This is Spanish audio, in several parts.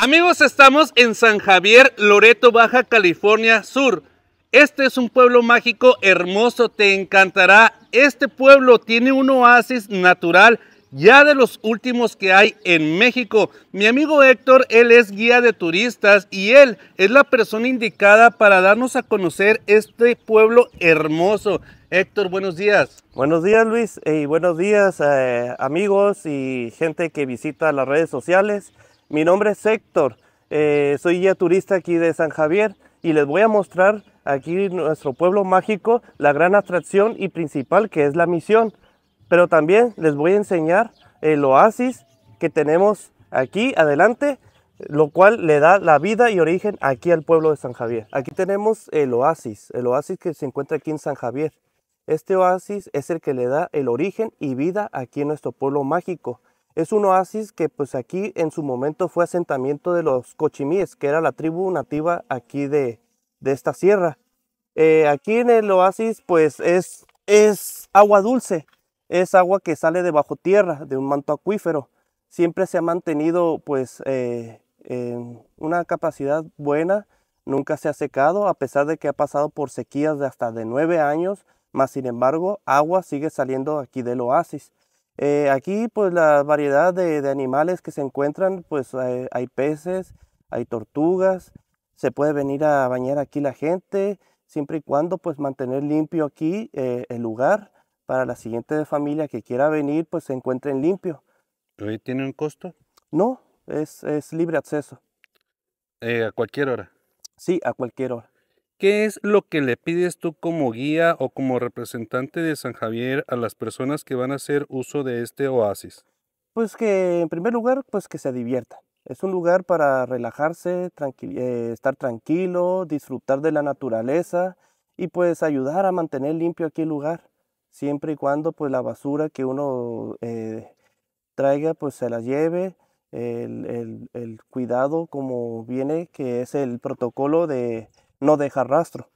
Amigos, estamos en San Javier, Loreto, Baja California Sur. Este es un pueblo mágico hermoso, te encantará. Este pueblo tiene un oasis natural, ya de los últimos que hay en México. Mi amigo Héctor, él es guía de turistas y él es la persona indicada para darnos a conocer este pueblo hermoso. Héctor, buenos días. Buenos días Luis y buenos días eh, amigos y gente que visita las redes sociales. Mi nombre es Héctor, eh, soy guía turista aquí de San Javier y les voy a mostrar aquí nuestro pueblo mágico, la gran atracción y principal que es la misión. Pero también les voy a enseñar el oasis que tenemos aquí adelante, lo cual le da la vida y origen aquí al pueblo de San Javier. Aquí tenemos el oasis, el oasis que se encuentra aquí en San Javier. Este oasis es el que le da el origen y vida aquí en nuestro pueblo mágico. Es un oasis que pues aquí en su momento fue asentamiento de los cochimíes, que era la tribu nativa aquí de, de esta sierra. Eh, aquí en el oasis pues es, es agua dulce, es agua que sale de bajo tierra, de un manto acuífero. Siempre se ha mantenido pues eh, en una capacidad buena, nunca se ha secado, a pesar de que ha pasado por sequías de hasta de nueve años, más sin embargo agua sigue saliendo aquí del oasis. Eh, aquí pues la variedad de, animales que se encuentran, pues hay, peces, hay tortugas, se puede venir a bañar aquí la gente, siempre y cuando pues mantener limpio aquí eh, el lugar para la siguiente familia que quiera venir pues se encuentren limpio. tiene un costo? No, es, es libre acceso. Eh, ¿A cualquier hora? Sí, a cualquier hora. ¿Qué es lo que le pides tú como guía o como representante de San Javier a las personas que van a hacer uso de este oasis? Pues que en primer lugar, pues que se divierta. Es un lugar para relajarse, eh, estar tranquilo, disfrutar de la naturaleza y pues ayudar a mantener limpio aquí el lugar, siempre y cuando pues la basura que uno eh, traiga pues se la lleve. el cuidado como viene, que es el protocolo de, no deja rastro.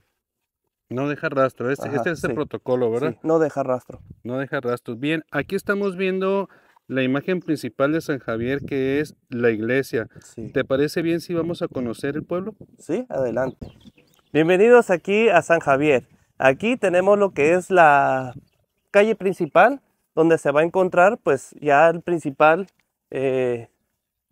No deja rastro, este, este es el protocolo, ¿verdad? no deja rastro. No deja rastro. Bien, aquí estamos viendo la imagen principal de San Javier, que es la iglesia. ¿Te parece bien si vamos a conocer el pueblo? Sí, adelante. Bienvenidos aquí a San Javier. Aquí tenemos lo que es la calle principal, donde se va a encontrar pues ya el principal eh,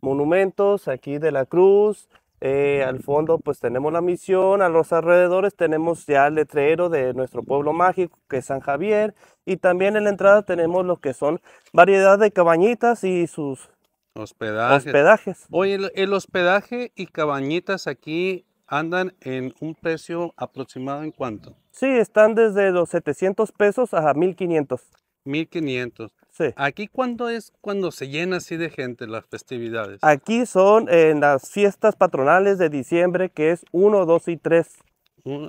monumentos, aquí de la cruz, eh, al fondo pues tenemos la misión, a los alrededores tenemos ya el letrero de nuestro pueblo mágico que es San Javier y también en la entrada tenemos lo que son variedad de cabañitas y sus hospedajes. Oye, el, hospedaje y cabañitas aquí andan en un precio aproximado en cuánto? Sí, están desde los 700 pesos a 1500. 1500. ¿Aquí cuándo es cuando se llena así de gente las festividades? Aquí son en las fiestas patronales de diciembre, que es 1, 2 y 3.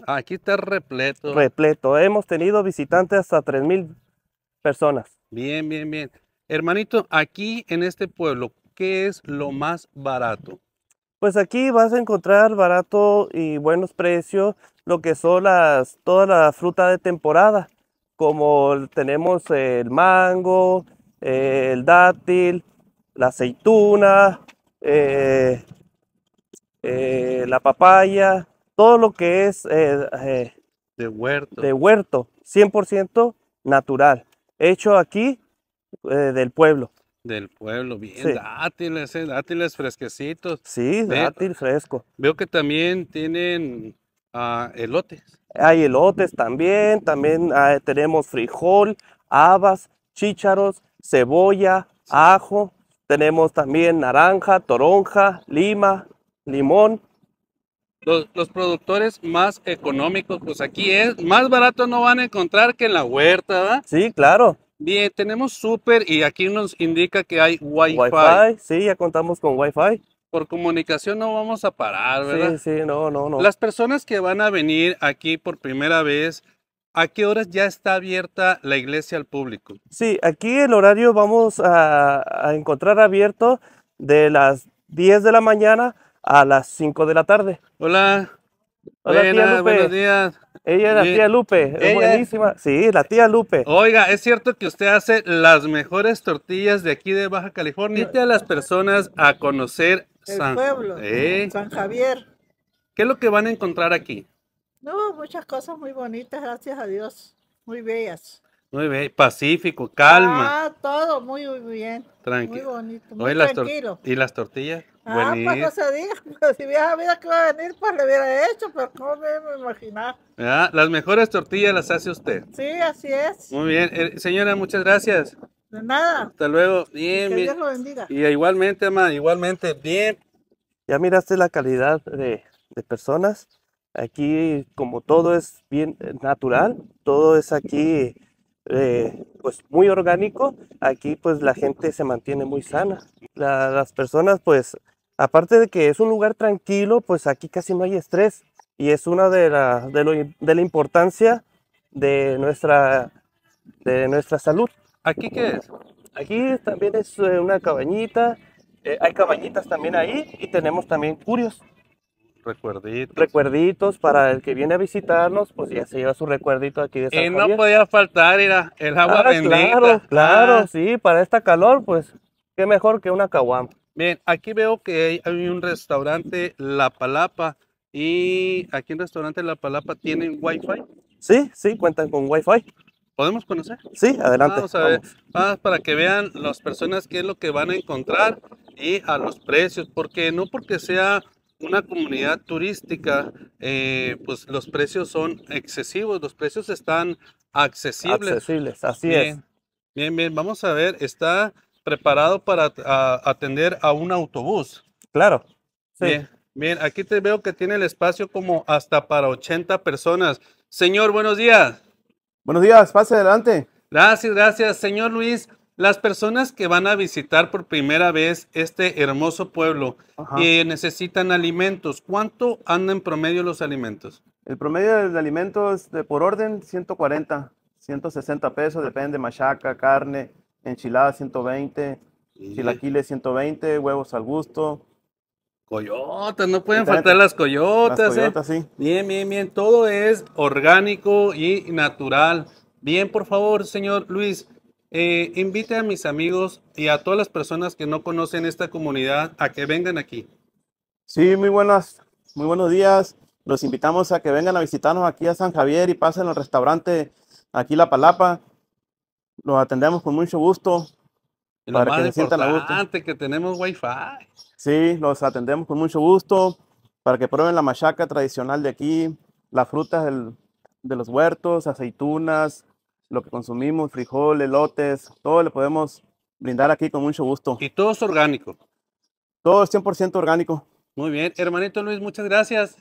Aquí está repleto. Repleto. Hemos tenido visitantes hasta 3.000 personas. Bien, bien, bien. Hermanito, aquí en este pueblo, ¿qué es lo más barato? Pues aquí vas a encontrar barato y buenos precios lo que son las, toda la fruta de temporada como tenemos el mango, eh, el dátil, la aceituna, eh, eh, la papaya, todo lo que es de, huerto. de huerto, 100% natural, hecho aquí del pueblo. Del pueblo, bien, dátiles, dátiles fresquecitos. Sí, dátil fresco. Veo que también tienen ah, elotes. Hay elotes también, también ah, tenemos frijol, habas, chícharos, cebolla, ajo, tenemos también naranja, toronja, lima, limón. Los, productores más económicos, pues aquí es, más barato no van a encontrar que en la huerta, ¿verdad? Sí, claro. Bien, tenemos súper y aquí nos indica que hay wifi. Wi-Fi, sí, ya contamos con Wi-Fi por comunicación no vamos a parar, ¿verdad? Sí, sí, no, no, no. Las personas que van a venir aquí por primera vez, ¿a qué horas ya está abierta la iglesia al público? Sí, aquí el horario vamos a, encontrar abierto de las 10 de la mañana a las 5 de la tarde. Hola. Hola, buenos días. Ella es la tía Lupe, buenísima. Sí, la tía Lupe. Oiga, es cierto que usted hace las mejores tortillas de aquí de Baja California. Invite a las personas a conocer el San, pueblo, San Javier. ¿Qué es lo que van a encontrar aquí? No, muchas cosas muy bonitas, gracias a Dios, muy bellas. Muy bello, pacífico, calma. Ah, todo muy, muy bien. Tranquilo. Muy bonito, muy tranquilo. ¿Y las tortillas? Ah, pues no se diga, pues, si hubiera sabido que iba a venir, pues le hubiera hecho, pero no me imaginaba. imaginar. Ah, las mejores tortillas las hace usted. Sí, así es. Muy bien. Eh, señora, muchas gracias. De nada. Hasta luego. Bien, bien. Dios lo bendiga. Y igualmente, ama, igualmente, bien. Ya miraste la calidad de, personas. Aquí, como todo es bien eh, natural, todo es aquí, eh, pues muy orgánico, aquí pues la gente se mantiene muy sana. las personas pues, aparte de que es un lugar tranquilo, pues aquí casi no hay estrés y es una de la, de, la importancia de nuestra, de nuestra salud. ¿Aquí qué es? Aquí también es eh, una cabañita. Eh, hay cabañitas también ahí y tenemos también curios. Recuerditos. Recuerditos para el que viene a visitarnos, pues ya se lleva su recuerdito aquí de San Y no podía faltar era el agua ah, bendita. Claro, claro, ah. sí, para esta calor, pues qué mejor que una caguama. Bien, aquí veo que hay un restaurante La Palapa y aquí en el restaurante La Palapa tienen wifi. Sí, sí, cuentan con wifi. ¿Podemos conocer? Sí, adelante. Vamos a ver, para que vean las personas qué es lo que van a encontrar y a los precios, porque no porque sea una comunidad turística, eh, pues los precios son excesivos, los precios están accesibles. Accesibles, así es. Bien, bien, vamos a ver, está preparado para atender a un autobús. Claro. Bien, bien, aquí te veo que tiene el espacio como hasta para 80 personas. Señor, buenos días. Buenos días, pase adelante. Gracias, gracias. Señor Luis, las personas que van a visitar por primera vez este hermoso pueblo y eh, necesitan alimentos, ¿cuánto andan en promedio los alimentos? El promedio de alimentos de por orden, 140, 160 pesos, depende, machaca, carne, enchilada, 120, chilaquiles, 120, huevos al gusto, Coyotas, no pueden faltar las ¿eh? coyotas. Bien, bien, bien. Todo es orgánico y natural. Bien, por favor, señor Luis, eh, invite a mis amigos y a todas las personas que no conocen esta comunidad a que vengan aquí. Sí, muy buenas, muy buenos días. Los invitamos a que vengan a visitarnos aquí a San Javier y pasen al restaurante aquí La Palapa. Los atendemos con mucho gusto para que se sientan gusto. que tenemos wifi. Sí, los atendemos con mucho gusto para que prueben la machaca tradicional de aquí, las frutas de los huertos, aceitunas, lo que consumimos, frijoles, lotes, todo le podemos brindar aquí con mucho gusto. Y todo es orgánico. Todo es 100% orgánico. Muy bien, hermanito Luis, muchas gracias.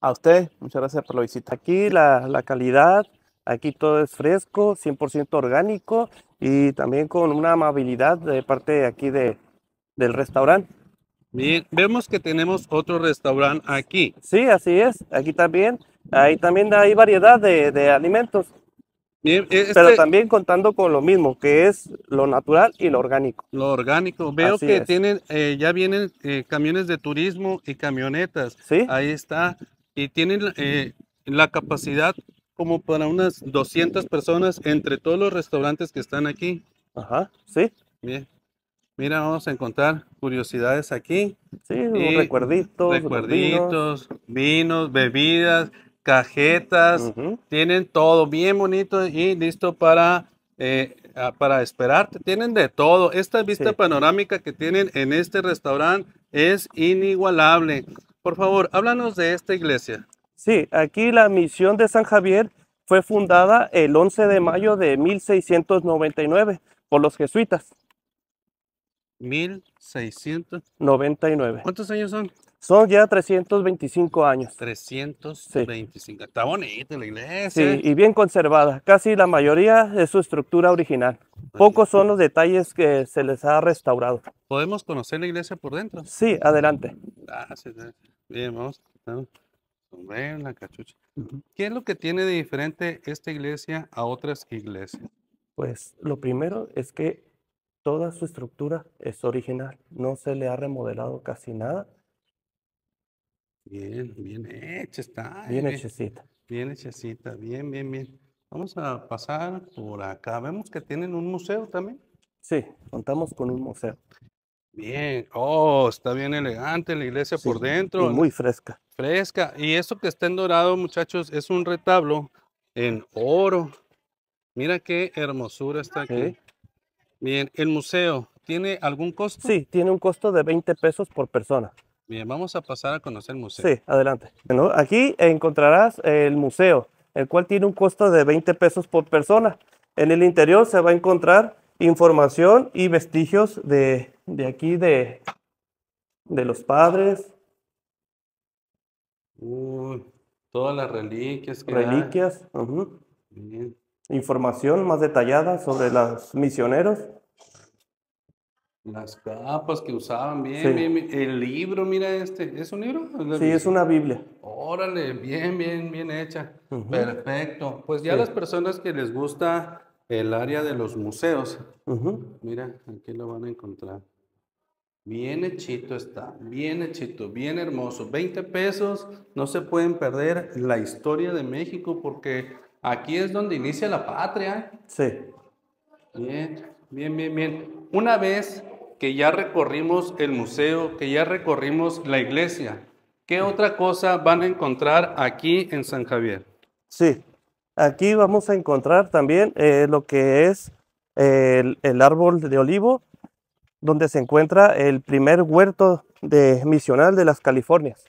A usted, muchas gracias por la visita. Aquí la, la calidad, aquí todo es fresco, 100% orgánico y también con una amabilidad de parte de aquí de, del restaurante. Bien, vemos que tenemos otro restaurante aquí. Sí, así es, aquí también. Ahí también hay variedad de, de alimentos. E, Pero este también contando con lo mismo, que es lo natural y lo orgánico. Lo orgánico. Veo que tienen, eh, ya vienen eh, camiones de turismo y camionetas. Sí. Ahí está. Y tienen eh, la capacidad como para unas 200 personas entre todos los restaurantes que están aquí. Ajá, sí. Bien. Mira, vamos a encontrar curiosidades aquí. Sí, recuerditos. Recuerditos, vinos. bebidas, cajetas. Tienen todo bien bonito y listo para, eh, ah, para esperarte. Tienen de todo. Esta vista panorámica que tienen en este restaurante es inigualable. Por favor, háblanos de esta iglesia. Sí, aquí la misión de San Javier fue fundada el 11 de mayo de 1699 por los jesuitas. 1699. ¿Cuántos años son? Son ya 325 años. 325. Está bonita la iglesia. Sí, y bien conservada. Casi la mayoría de su estructura original. Pocos son los detalles que se les ha restaurado. ¿Podemos conocer la iglesia por dentro? Sí, adelante. Gracias. Bien, vamos la cachucha. ¿Qué es lo que tiene de diferente esta iglesia a otras iglesias? Pues lo primero es que toda su estructura es original, no se le ha remodelado casi nada. Bien, bien hecha está. Bien eh. hechecita. Bien hechecita, bien, bien, bien. Vamos a pasar por acá. Vemos que tienen un museo también. Sí, contamos con un museo. Bien, oh, está bien elegante la iglesia por dentro. muy fresca fresca. Y esto que está en dorado, muchachos, es un retablo en oro. Mira qué hermosura está aquí. Bien, el museo, ¿tiene algún costo? Sí, tiene un costo de 20 pesos por persona. Bien, vamos a pasar a conocer el museo. Sí, adelante. aquí encontrarás el museo, el cual tiene un costo de 20 pesos por persona. En el interior se va a encontrar información y vestigios de, aquí, de, de los padres, Uy, todas las reliquias que Reliquias, Información más detallada sobre los misioneros. Las capas que usaban, bien, bien, El libro, mira este, ¿es un libro? sí, es una Biblia. Órale, bien, bien, bien hecha. Perfecto. Pues ya las personas que les gusta el área de los museos, mira, aquí lo van a encontrar. Bien hechito está, bien hechito, bien hermoso. 20 pesos, no se pueden perder la historia de México porque aquí es donde inicia la patria. Sí. Bien, bien, bien, bien. Una vez que ya recorrimos el museo, que ya recorrimos la iglesia, ¿qué otra cosa van a encontrar aquí en San Javier? Sí, aquí vamos a encontrar también eh, lo que es el árbol de olivo donde se encuentra el primer huerto de misional de las Californias.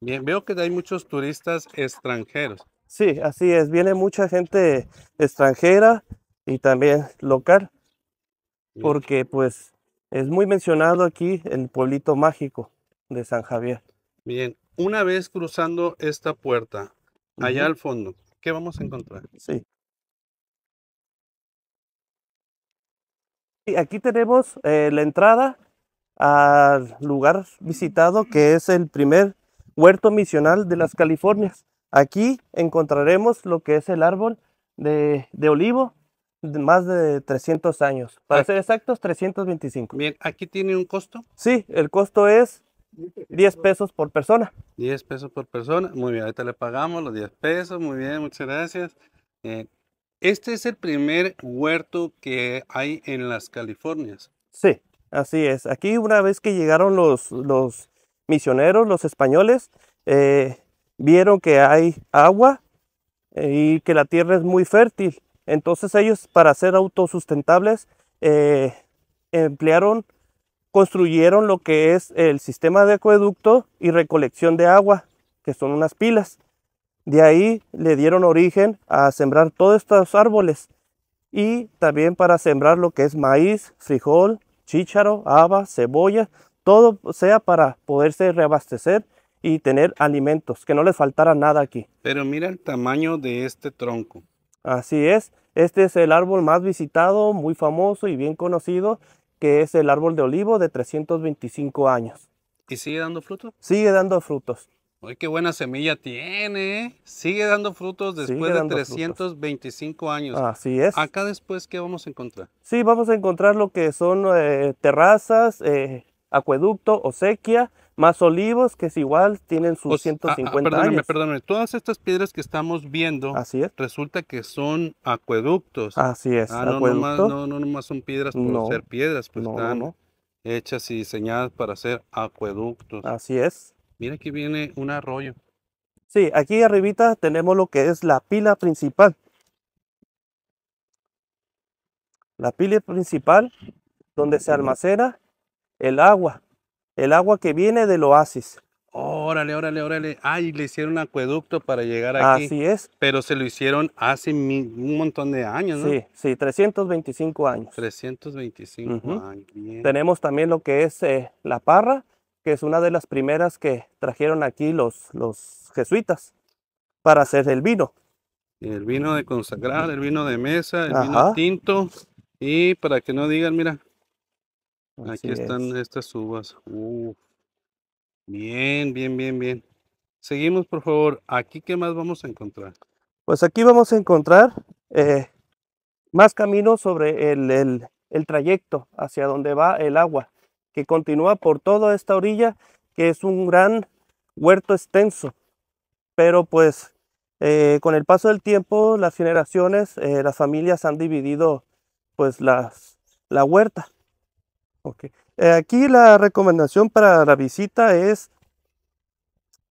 Bien, veo que hay muchos turistas extranjeros. Sí, así es, viene mucha gente extranjera y también local, porque pues es muy mencionado aquí el pueblito mágico de San Javier. Bien, una vez cruzando esta puerta, allá al fondo, ¿qué vamos a encontrar? Sí, Aquí tenemos eh, la entrada al lugar visitado que es el primer huerto misional de las Californias. Aquí encontraremos lo que es el árbol de, olivo de más de 300 años. Para ser exactos, 325. Bien, ¿aquí tiene un costo? Sí, el costo es 10 pesos por persona. 10 pesos por persona. Muy bien, ahorita le pagamos los 10 pesos. Muy bien, muchas gracias. Eh, este es el primer huerto que hay en las Californias. Sí, así es. Aquí una vez que llegaron los, misioneros, los españoles, eh, vieron que hay agua eh, y que la tierra es muy fértil. Entonces ellos para ser autosustentables eh, emplearon, construyeron lo que es el sistema de acueducto y recolección de agua, que son unas pilas. De ahí le dieron origen a sembrar todos estos árboles y también para sembrar lo que es maíz, frijol, chícharo, haba, cebolla, todo sea para poderse reabastecer y tener alimentos, que no les faltara nada aquí. Pero mira el tamaño de este tronco. Así es, este es el árbol más visitado, muy famoso y bien conocido, que es el árbol de olivo de 325 años. ¿Y sigue dando frutos? Sigue dando frutos. Ay, qué buena semilla tiene. ¿eh? Sigue dando frutos después de 325 años. Así es. Acá después, ¿qué vamos a encontrar? Sí, vamos a encontrar lo que son eh, terrazas, eh, acueducto o sequía, más olivos, que es igual, tienen sus 150 ah, ah, años perdóname, todas estas piedras que estamos viendo, Así es. resulta que son acueductos. Así es, ah, No, nomás, no, no son piedras por ser piedras, pues no, están hechas y diseñadas para ser acueductos. Así es. Mira que viene un arroyo. Sí, aquí arribita tenemos lo que es la pila principal. La pila principal donde se almacena el agua. El agua que viene del oasis. Órale, órale, órale. Ay, le hicieron un acueducto para llegar aquí. Así es. Pero se lo hicieron hace un montón de años, ¿no? Sí, sí, 325 años. 325 años. Tenemos también lo que es eh, la parra, que es una de las primeras que trajeron aquí los, jesuitas para hacer el vino. El vino de consagrar, el vino de mesa, el vino tinto. Y para que no digan, mira, aquí están estas uvas. Uh, bien, bien, bien, bien. Seguimos, por favor. ¿Aquí qué más vamos a encontrar? Pues aquí vamos a encontrar eh, más caminos sobre el, el, el trayecto hacia donde va el agua que continúa por toda esta orilla, que es un gran huerto extenso. Pero pues eh, con el paso del tiempo, las generaciones, eh, las familias han dividido pues las, la huerta. Eh, aquí la recomendación para la visita es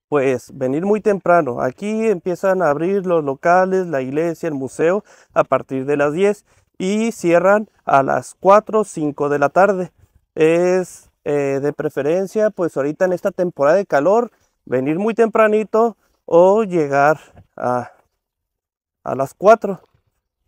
pues venir muy temprano. Aquí empiezan a abrir los locales, la iglesia, el museo a partir de las 10 y cierran a las 4 o 5 de la tarde es eh, de preferencia, pues ahorita en esta temporada de calor, venir muy tempranito o llegar a, las 4.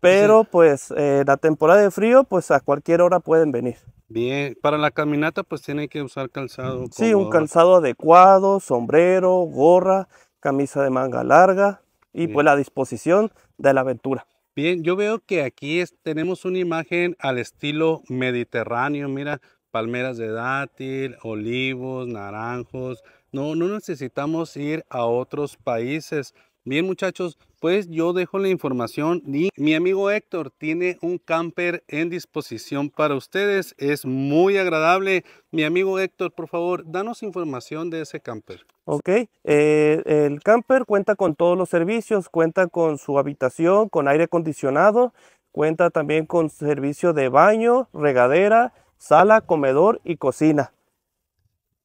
Pero pues eh, la temporada de frío, pues a cualquier hora pueden venir. Bien, para la caminata pues tienen que usar calzado. Sí, un calzado adecuado, sombrero, gorra, camisa de manga larga y pues la disposición de la aventura. Bien, yo veo que aquí tenemos una imagen al estilo mediterráneo, mira, palmeras de dátil, olivos, naranjos. No, no necesitamos ir a otros países. Bien muchachos, pues yo dejo la información mi amigo Héctor tiene un camper en disposición para ustedes. Es muy agradable. Mi amigo Héctor, por favor, danos información de ese camper. Ok, eh, el camper cuenta con todos los servicios, cuenta con su habitación, con aire acondicionado, cuenta también con servicio de baño, regadera, sala, comedor y cocina.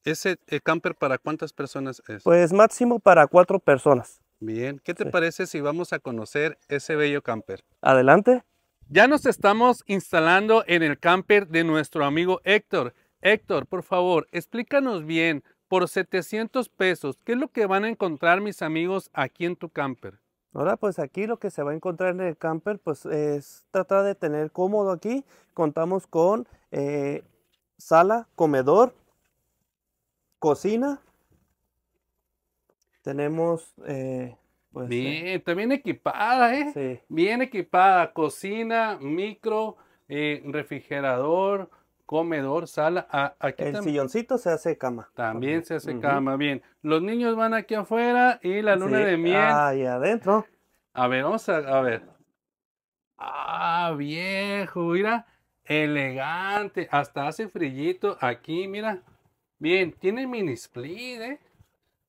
¿Ese eh, camper para cuántas personas es? Pues máximo para cuatro personas. Bien, ¿qué te parece si vamos a conocer ese bello camper? Adelante. Ya nos estamos instalando en el camper de nuestro amigo Héctor. Héctor, por favor, explícanos bien, por 700 pesos, ¿qué es lo que van a encontrar mis amigos aquí en tu camper? Ahora pues aquí lo que se va a encontrar en el camper pues es tratar de tener cómodo aquí. Contamos con eh, sala, comedor, cocina. Tenemos... Eh, pues, eh, bien, equipada, ¿eh? Sí. Bien equipada, cocina, micro, refrigerador, comedor, sala. aquí el silloncito se hace cama. También se hace cama, bien. Los niños van aquí afuera y la luna de miel. Ahí adentro. A ver, vamos a, ver. Ah, viejo, mira. Elegante. Hasta hace frillito aquí, mira. Bien, tiene mini split, ¿eh?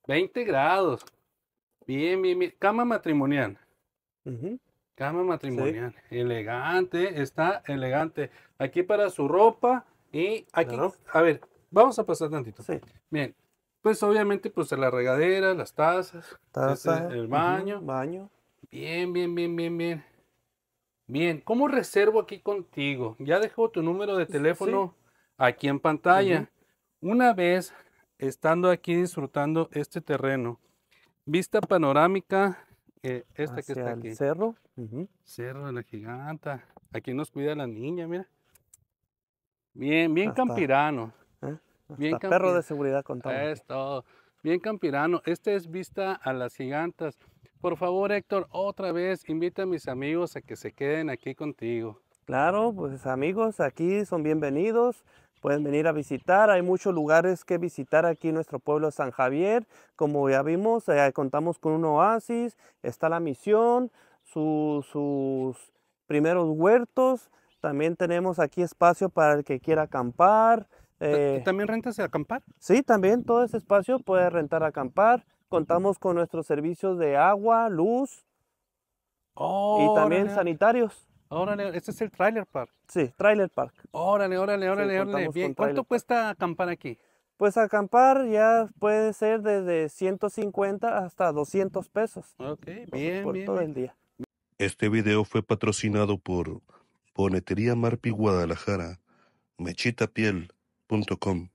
20 grados. Bien, bien, bien. Cama matrimonial. Cama matrimonial. Elegante, está elegante. Aquí para su ropa, y aquí, a ver, vamos a pasar tantito. Bien, pues obviamente, pues la regadera, las tazas, este, el, baño. baño. Bien, bien, bien, bien, bien. Bien, ¿cómo reservo aquí contigo? Ya dejo tu número de teléfono aquí en pantalla. Una vez estando aquí disfrutando este terreno, vista panorámica, eh, esta que está aquí. El cerro. Cerro de la Giganta. Aquí nos cuida la niña, mira. Bien, bien campirano. ¿Eh? Bien perro de seguridad con Es todo. Bien campirano. Este es vista a las gigantas. Por favor, Héctor, otra vez invita a mis amigos a que se queden aquí contigo. Claro, pues amigos, aquí son bienvenidos. Pueden venir a visitar, hay muchos lugares que visitar aquí en nuestro pueblo de San Javier. Como ya vimos, eh, contamos con un oasis, está la misión, sus primeros huertos, también tenemos aquí espacio para el que quiera acampar. Eh, ¿También rentas a acampar? Sí, también todo ese espacio puede rentar acampar. Contamos con nuestros servicios de agua, luz y también sanitarios. Órale, este es el trailer park. Sí, trailer park. Órale, órale, órale, órale. Bien. ¿Cuánto cuesta acampar aquí? Pues acampar ya puede ser desde 150 hasta 200 pesos. Ok, bien, bien. todo el día. Este video fue patrocinado por Bonetería Marpi Guadalajara, mechitapiel.com